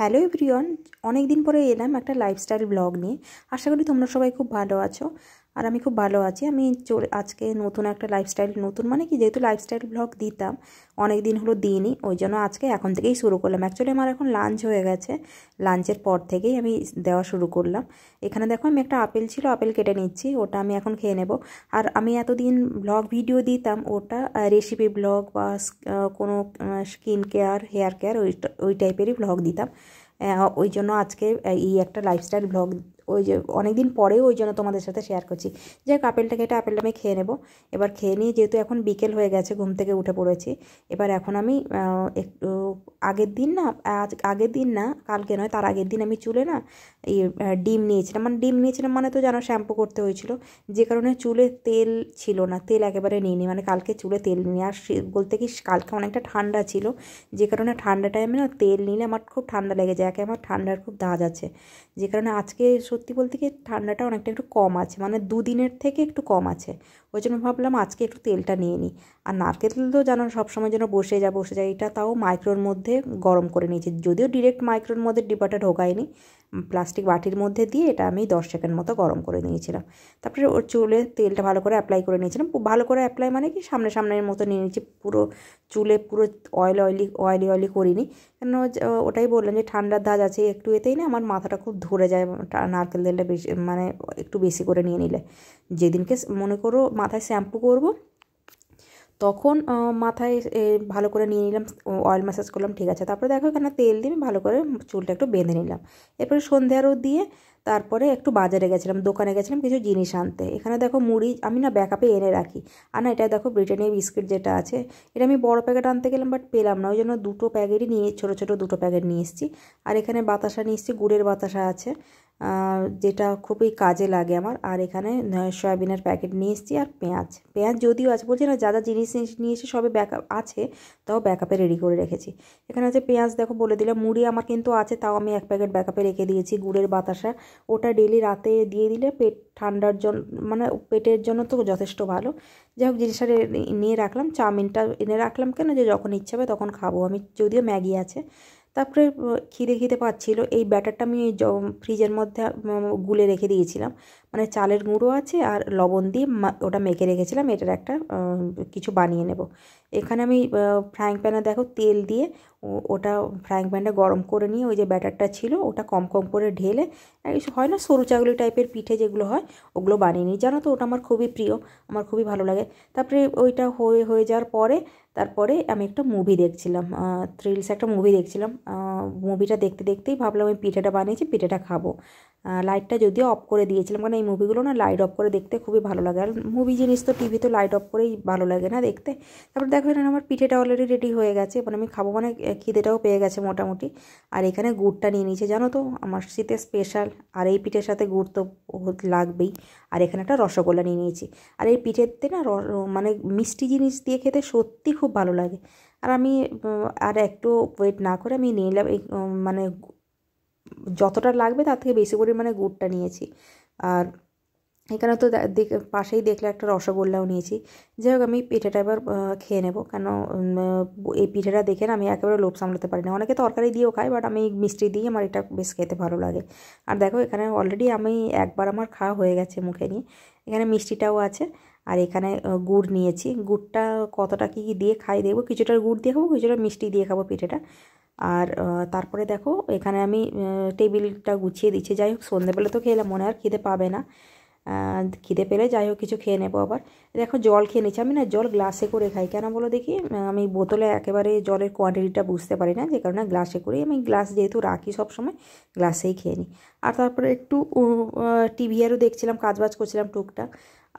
Hello everyone অনেক দিন পরে এলাম একটা লাইফস্টাইল ব্লগ নিয়ে আশা করি তোমরা সবাই খুব ভালো আছো আর আমি খুব ভালো আছি আমি আজকে নতুন একটা লাইফস্টাইল নতুন মানে কি যেহেতু লাইফস্টাইল ব্লগ দিতাম অনেক দিন হলো দিইনি ওই জন্য আজকে এখন থেকেই শুরু করলাম অ্যাকচুয়ালি আমার এখন লাঞ্চ হয়ে গেছে লাঞ্চের পর থেকেই আমি দেওয়া শুরু করলাম এখানে দেখো আমি একটা আপেল ছিল আপেল কেটে নিচ্ছি ওটা আমি এখন খেয়ে নেব আর আমি এতদিন ব্লগ ভিডিও দিতাম ওটা রেসিপি ব্লগ বা কোনো স্কিন কেয়ার হেয়ার কেয়ার ওই ওই টাইপেরই ব্লগ দিতাম ওই জন্য আজকে এই একটা লাইফস্টাইল ব্লগ ওই যে অনেক দিন পরেও ওই জন্য তোমাদের সাথে শেয়ার করছি যে আপেলটা কেটে আপেলটা আমি খেয়ে নেব এবার খেয়ে নিয়ে যেহেতু এখন বিকেল হয়ে গেছে ঘুম থেকে উঠে পড়েছি এবার এখন আমি একটু আগের দিন না আজ আগের দিন না কালকে নয় তার আগের দিন আমি চুলে না ডিম নিয়েছিলাম মানে ডিম নিয়েছিলাম মানে তো জানো শ্যাম্পু করতে হয়েছিল যে কারণে চুলে তেল ছিল না তেল একেবারে নিইনি মানে কালকে চুলে তেল নিয়ে আর বলতে কি কালকে অনেকটা ঠান্ডা ছিল যে কারণে ঠান্ডা টাইমে না তেল নিলে আমার খুব ঠান্ডা লেগে যায় একে আমার ঠান্ডার খুব দাজ আছে যে কারণে আজকে সত্যি বলতে কি ঠান্ডাটা অনেকটা একটু কম আছে মানে দুদিনের থেকে একটু কম আছে ওই জন্য ভাবলাম আজকে একটু তেলটা নিয়ে নিই আর নারকেল তেল তো জানো সবসময় যেন বসে যায় বসে যায় এটা তাও মাইক্রোর মধ্যে গরম করে নিয়েছি যদিও ডিরেক্ট মাইক্রোর মধ্যে ডিবাটা ঢোকায়নি প্লাস্টিক বাটির মধ্যে দিয়ে এটা আমি দশ সেকেন্ড মতো গরম করে নিয়েছিলাম তারপরে ওর চুলে তেলটা ভালো করে অ্যাপ্লাই করে নিয়েছিলাম ভালো করে অ্যাপ্লাই মানে কি সামনে সামনের মতো নিয়ে নিয়েছি পুরো চুলে পুরো অয়েল অয়েলি অয়েলি অয়েলি করিনি কেন ওটাই বললাম যে ঠান্ডার ধাজ আছে একটু এতেই না আমার মাথাটা খুব ধরে যায় নারকেল তেলটা বেশি মানে একটু বেশি করে নিয়ে নিলে যেদিনকে মনে করো মাথায় শ্যাম্পু করবো তখন মাথায় ভালো করে নিয়ে নিলাম অয়েল ম্যাসাজ করলাম ঠিক আছে তারপরে দেখো এখানে তেল দিয়ে আমি ভালো করে চুলটা একটু বেঁধে নিলাম এরপরে সন্ধে আরও দিয়ে তারপরে একটু বাজারে গেছিলাম দোকানে গেছিলাম কিছু জিনিস আনতে এখানে দেখো মুড়ি আমি না ব্যাকআপে এনে রাখি আর না এটা দেখো ব্রিটেনীয় বিস্কিট যেটা আছে এটা আমি বড় প্যাকেট আনতে গেলাম বাট পেলাম না ওই জন্য দুটো প্যাকেটই নিয়ে ছোটো ছোটো দুটো প্যাকেট নিয়ে এসেছি আর এখানে বাতাসা নিয়ে এসেছি গুড়ের বাতাসা আছে যেটা খুবই কাজে লাগে আমার আর এখানে সয়াবিনের প্যাকেট নিয়ে এসেছি আর পেঁয়াজ পেঁয়াজ যদিও আছে বলছি না যা যা জিনিস নিয়ে এসে সবে ব্যাকআপ আছে তাও ব্যাকআপে রেডি করে রেখেছি এখানে আছে পেঁয়াজ দেখো বলে দিলাম মুড়ি আমার কিন্তু আছে তাও আমি এক প্যাকেট ব্যাকআপে রেখে দিয়েছি গুড়ের বাতাসা ওটা ডেলি রাতে দিয়ে দিলে পেট ঠান্ডার জন্য মানে পেটের জন্য তো যথেষ্ট ভালো যাই হোক জিনিসটা নিয়ে রাখলাম চাউমিনটা এনে রাখলাম কেন যে যখন ইচ্ছা হবে তখন খাবো আমি যদিও ম্যাগি আছে তারপরে খিদে খিদে পাচ্ছিলো এই ব্যাটারটা আমি ওই ফ্রিজের মধ্যে গুলে রেখে দিয়েছিলাম মানে চালের গুঁড়ো আছে আর লবণ দিয়ে ওটা মেখে রেখেছিলাম এটার একটা কিছু বানিয়ে নেব এখানে আমি ফ্রাইং প্যানে দেখো তেল দিয়ে ওটা ফ্রাইং প্যানটা গরম করে নিয়ে ওই যে ব্যাটারটা ছিল ওটা কম কম করে ঢেলে হয় না সরু চাগলি টাইপের পিঠে যেগুলো হয় ওগুলো বানিয়ে নিই জানো তো ওটা আমার খুবই প্রিয় আমার খুবই ভালো লাগে তারপরে ওইটা হয়ে হয়ে যাওয়ার পরে তারপরে আমি একটা মুভি দেখছিলাম থ্রিলস একটা মুভি দেখছিলাম মুভিটা দেখতে দেখতেই ভাবলাম আমি পিঠেটা বানিয়েছি পিঠেটা খাবো লাইটটা যদিও অফ করে দিয়েছিলাম কারণ এই মুভিগুলো না লাইট অফ করে দেখতে খুবই ভালো লাগে আর মুভি জিনিস তো টিভি তো লাইট অফ করেই ভালো লাগে না দেখতে তারপর দেখো এখানে আমার পিঠেটা অলরেডি রেডি হয়ে গেছে এবার আমি খাবো মানে খিদেটাও পেয়ে গেছে মোটামুটি আর এখানে গুড়টা নিয়ে নিয়েছে জানো তো আমার শীতে স্পেশাল আর এই পিঠের সাথে গুড় তো লাগবেই আর এখানে একটা রসগোল্লা নিয়ে নিয়েছি আর এই পিঠেতে না মানে মিষ্টি জিনিস দিয়ে খেতে সত্যি খুব ভালো লাগে আর আমি আর একটু ওয়েট না করে আমি নিয়ে নিলাম এই মানে যতটা লাগবে তার থেকে বেশি পরিমাণে গুড়টা নিয়েছি আর এখানে তো পাশেই দেখলে একটা রসগোল্লাও নিয়েছি যাই হোক আমি পিঠেটা এবার খেয়ে নেবো কেন এই পিঠেটা দেখে না আমি একেবারে লোভ সামলাতে পারি না অনেকে তরকারি দিয়েও খাই বাট আমি মিষ্টি দিয়ে আমার এটা বেশ খেতে ভালো লাগে আর দেখো এখানে অলরেডি আমি একবার আমার খাওয়া হয়ে গেছে মুখে নিয়ে এখানে মিষ্টিটাও আছে আর এখানে গুড় নিয়েছি গুড়টা কতটা কী দিয়ে খাই দেবো কিছুটা গুড় দিয়ে খাবো কিছুটা মিষ্টি দিয়ে খাবো পিঠেটা আর তারপরে দেখো এখানে আমি টেবিলটা গুছিয়ে দিচ্ছি যাই হোক সন্ধেবেলা তো খেলাম মনে আর খিদে পাবে না খিদে পেলে যাই হোক কিছু খেয়ে নেবো আবার দেখো জল খেয়ে নিচ্ছি আমি না জল গ্লাসে করে খাই কেন বলো দেখি আমি বোতলে একেবারে জলের কোয়ান্টিটিটা বুঝতে পারি না যে কারণে গ্লাসে করেই আমি গ্লাস যেহেতু রাখি সব সময় গ্লাসেই খেয়ে নিই আর তারপরে একটু টিভি আরও দেখছিলাম কাজবাজ করছিলাম টুকটাক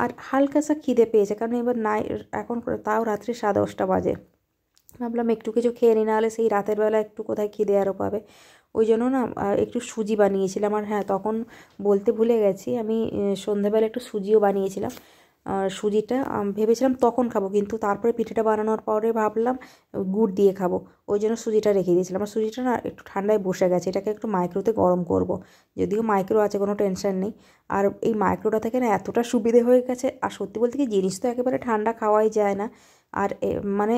আর হালকা সা খিদে পেয়েছে কারণ এবার নাই এখন তাও রাত্রি সাড়ে দশটা বাজে ভাবলাম একটু কিছু খেয়ে নি নাহলে সেই রাতের বেলা একটু কোথায় খিদে আরও পাবে ওই জন্য না একটু সুজি বানিয়েছিলাম আর হ্যাঁ তখন বলতে ভুলে গেছি আমি সন্ধেবেলা একটু সুজিও বানিয়েছিলাম সুজিটা ভেবেছিলাম তখন খাবো কিন্তু তারপরে পিঠেটা বানানোর পরে ভাবলাম গুড় দিয়ে খাবো ওই জন্য সুজিটা রেখে দিয়েছিলাম আর সুজিটা না একটু ঠান্ডায় বসে গেছে এটাকে একটু মাইক্রোতে গরম করব। যদিও মাইক্রো আছে কোনো টেনশন নেই আর এই মাইক্রোটা থেকে না এতটা সুবিধে হয়ে গেছে আর সত্যি বলতে কি জিনিস তো একেবারে ঠান্ডা খাওয়াই যায় না আর মানে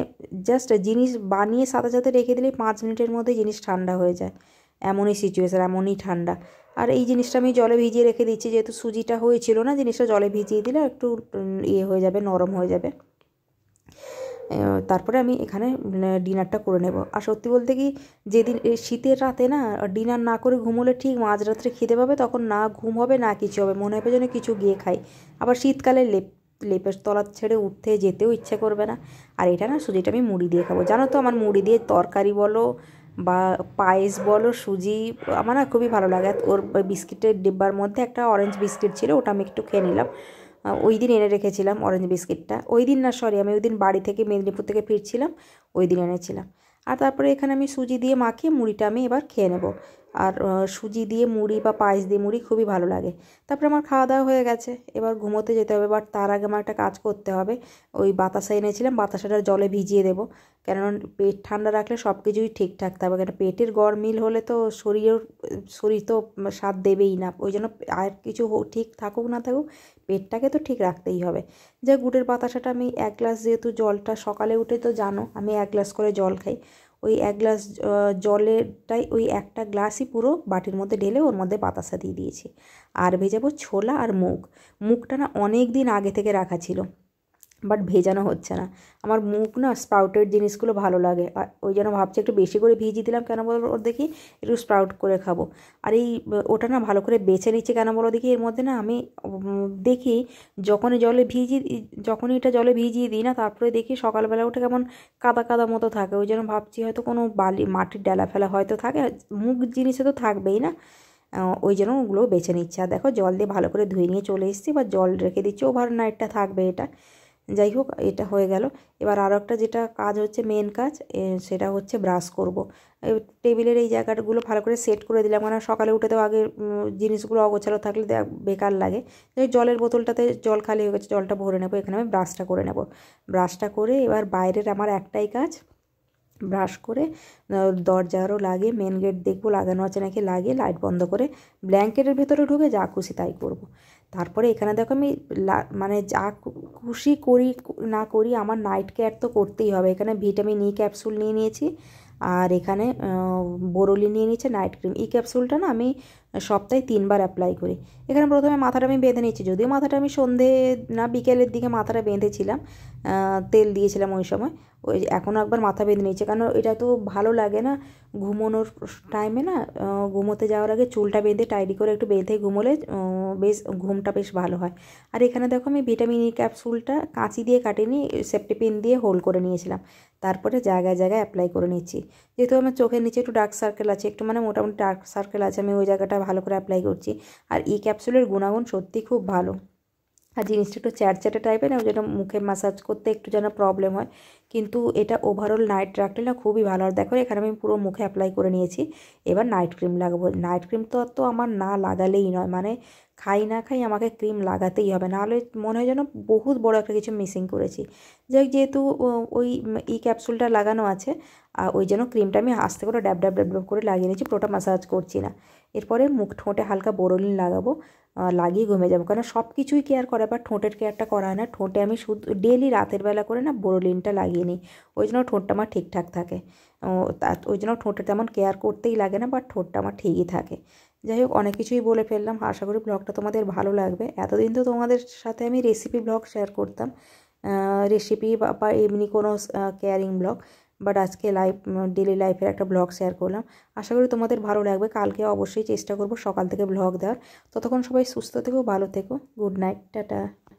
জাস্ট জিনিস বানিয়ে সাথে সাথে রেখে দিলে পাঁচ মিনিটের মধ্যে জিনিস ঠান্ডা হয়ে যায় এমনই সিচুয়েশান এমনই ঠান্ডা আর এই জিনিসটা আমি জলে ভিজিয়ে রেখে দিচ্ছি যেহেতু সুজিটা হয়েছিল না জিনিসটা জলে ভিজিয়ে দিলে একটু ইয়ে হয়ে যাবে নরম হয়ে যাবে তারপরে আমি এখানে ডিনারটা করে নেব আর সত্যি বলতে কি যেদিন শীতের রাতে না ডিনার না করে ঘুমোলে ঠিক মাঝরাত্রে খেতে পাবে তখন না ঘুম হবে না কিছু হবে মনে হবে যেন কিছু গিয়ে খাই আবার শীতকালে লেপ লেপের তলা ছেড়ে উঠতে যেতেও ইচ্ছে করবে না আর এটা না সুজিটা আমি মুড়ি দিয়ে খাবো জানো তো আমার মুড়ি দিয়ে তরকারি বলো বা পায়েস বলো সুজি আমার না খুবই ভালো লাগে ওর বিস্কিটের ডিব্বার মধ্যে একটা অরেঞ্জ বিস্কিট ছিল ওটা আমি একটু খেয়ে নিলাম ওই দিন এনে রেখেছিলাম অরেঞ্জ বিস্কিটটা ওই দিন না সরি আমি ওই দিন বাড়ি থেকে মেদিনীপুর থেকে ফিরছিলাম ওই দিন এনেছিলাম আর তারপরে এখানে আমি সুজি দিয়ে মাখিয়ে মুড়িটা আমি এবার খেয়ে নেবো আর সুজি দিয়ে মুড়ি বা পায়েস দিয়ে মুড়ি খুবই ভালো লাগে তারপরে আমার খাওয়া দাওয়া হয়ে গেছে এবার ঘুমোতে যেতে হবে বাট তার আগে আমার একটা কাজ করতে হবে ওই বাতাসা এনেছিলাম বাতাসাটা জলে ভিজিয়ে দেবো কেননা পেট ঠান্ডা রাখলে সব কিছুই ঠিকঠাক থাকবে কেন পেটের গড় মিল হলে তো শরীরের শরীর তো স্বাদ দেবেই না ওই জন্য আর কিছু ঠিক থাকুক না থাকুক পেটটাকে তো ঠিক রাখতেই হবে যে গুটের বাতাসাটা আমি এক গ্লাস যেহেতু জলটা সকালে উঠে তো জানো আমি এক গ্লাস করে জল খাই ওই এক গ্লাস জলেরটাই ওই একটা গ্লাসই পুরো বাটির মধ্যে ঢেলে ওর মধ্যে বাতাসা দিয়ে দিয়েছি আর ভেজাবো ছোলা আর মুগ মুগটা না অনেক দিন আগে থেকে রাখা ছিল বাট ভেজানো হচ্ছে না আমার মুখ না স্প্রাউটেড জিনিসগুলো ভালো লাগে আর ওই জন্য ভাবছি একটু বেশি করে ভিজিয়ে দিলাম কেন বলো ওর দেখি একটু স্প্রাউট করে খাবো আর এই ওটা না ভালো করে বেছে নিচ্ছে কেন বলো দেখি এর মধ্যে না আমি দেখি যখনই জলে ভিজিয়ে যখনই এটা জলে ভিজিয়ে দিই না তারপরে দেখি সকালবেলা ওটা কেমন কাদা কাদা মতো থাকে ওই জন্য ভাবছি হয়তো কোনো বালি মাটির ডালা ফেলা হয়তো থাকে মুখ জিনিসে তো থাকবেই না ওই জন্য ওগুলো বেছে নিচ্ছে আর দেখো জল দিয়ে ভালো করে ধুয়ে নিয়ে চলে এসেছি বা জল রেখে দিচ্ছি ওভার নাইটটা থাকবে এটা যাই হোক এটা হয়ে গেল এবার আরও একটা যেটা কাজ হচ্ছে মেন কাজ সেটা হচ্ছে ব্রাশ করব। টেবিলের এই জায়গাটাগুলো ভালো করে সেট করে দিলাম কারণ সকালে উঠে তো আগে জিনিসগুলো অগোছালো থাকলে বেকার লাগে জলের বোতলটাতে জল খালি হয়ে গেছে জলটা ভরে নেবো এখানে আমি ব্রাশটা করে নেব ব্রাশটা করে এবার বাইরের আমার একটাই কাজ ব্রাশ করে দরজারও লাগে মেন গেট দেখবো লাগানো আছে নাকি লাগিয়ে লাইট বন্ধ করে ব্ল্যাঙ্কেটের ভেতরে ঢুকে যা খুশি তাই করবো তারপরে এখানে দেখো আমি মানে যা খুশি করি না করি আমার নাইট কেয়ার তো করতেই হবে এখানে ভিটামিন ই ক্যাপসুল নিয়ে নিয়েছি আর এখানে বোরোলি নিয়ে নিয়েছে নাইট ক্রিম ই ক্যাপসুলটা না আমি সপ্তাহে তিনবার অ্যাপ্লাই করি এখানে প্রথমে মাথাটা আমি বেঁধে নিয়েছি যদিও মাথাটা আমি সন্ধে না বিকেলের দিকে মাথাটা বেঁধেছিলাম তেল দিয়েছিলাম ওই সময় ওই এখনও একবার মাথা বেঁধে নিয়েছি কারণ এটা তো ভালো লাগে না ঘুমোনোর টাইমে না ঘুমোতে যাওয়ার আগে চুলটা বেঁধে টাইরি করে একটু বেঁধে ঘুমোলে বেশ ঘুমটা বেশ ভালো হয় আর এখানে দেখো আমি ভিটামিন ই ক্যাপসুলটা কাঁচি দিয়ে কাটিনি সেফটিপিন দিয়ে হোল্ড করে নিয়েছিলাম তারপরে জায়গায় জায়গায় অ্যাপ্লাই করে নিচ্ছি যেহেতু আমার চোখের নিচে একটু ডার্ক সার্কেল আছে একটু মানে মোটামুটি ডার্ক সার্কেল আছে আমি ওই জায়গাটা ভালো করে অ্যাপ্লাই করছি আর e এই ক্যাপসুলের গুণাগুণ সত্যি খুব ভালো আর জিনিসটা একটু চ্যাটচ্যাটে টাইপের যেন মুখে মাসাজ করতে একটু যেন প্রবলেম হয় কিন্তু এটা ওভারঅল নাইট রাখলে না খুবই ভালো আর দেখো এখানে আমি পুরো মুখে অ্যাপ্লাই করে নিয়েছি এবার নাইট ক্রিম লাগাবো নাইট ক্রিম তো তো আমার না লাগালেই নয় মানে খাই না খাই আমাকে ক্রিম লাগাতেই হবে নাহলে মনে হয় যেন বহুত বড় একটা কিছু মিসিং করেছি যাই যেহেতু ওই ই ক্যাপসুলটা লাগানো আছে আর ওই জন্য ক্রিমটা আমি আস্তে করে ড্যাব ড্যাব ড্যাব করে লাগিয়ে নিয়েছি পুরোটা মাসাজ করছি না এরপরে মুখ ঠোঁটে হালকা বোরোলিন লাগাবো লাগিয়ে ঘুমে যাবো কারণ সব কিছুই কেয়ার করা বা ঠোঁটের কেয়ারটা করা হয় না ঠোঁটে আমি শুধু ডেলি রাতের বেলা করে না বোরোলিনটা লাগিয়ে নিই ওই জন্য ঠোঁটটা আমার ঠিকঠাক থাকে ওই জন্য ঠোঁটে তেমন কেয়ার করতেই লাগে না বা ঠোঁটটা আমার ঠিকই থাকে যাই হোক অনেক কিছুই বলে ফেললাম আশা করি ব্লগটা তোমাদের ভালো লাগবে এতদিন তো তোমাদের সাথে আমি রেসিপি ব্লগ শেয়ার করতাম রেসিপি বা এমনি কোনো কেয়ারিং ব্লগ বাট আজকে লাইফ ডেলি লাইফের একটা ব্লগ শেয়ার করলাম আশা করি তোমাদের ভালো লাগবে কালকে অবশ্যই চেষ্টা করব সকাল থেকে ব্লগ দেওয়ার ততক্ষণ সবাই সুস্থ থেকো ভালো থেকো গুড নাইট টাটা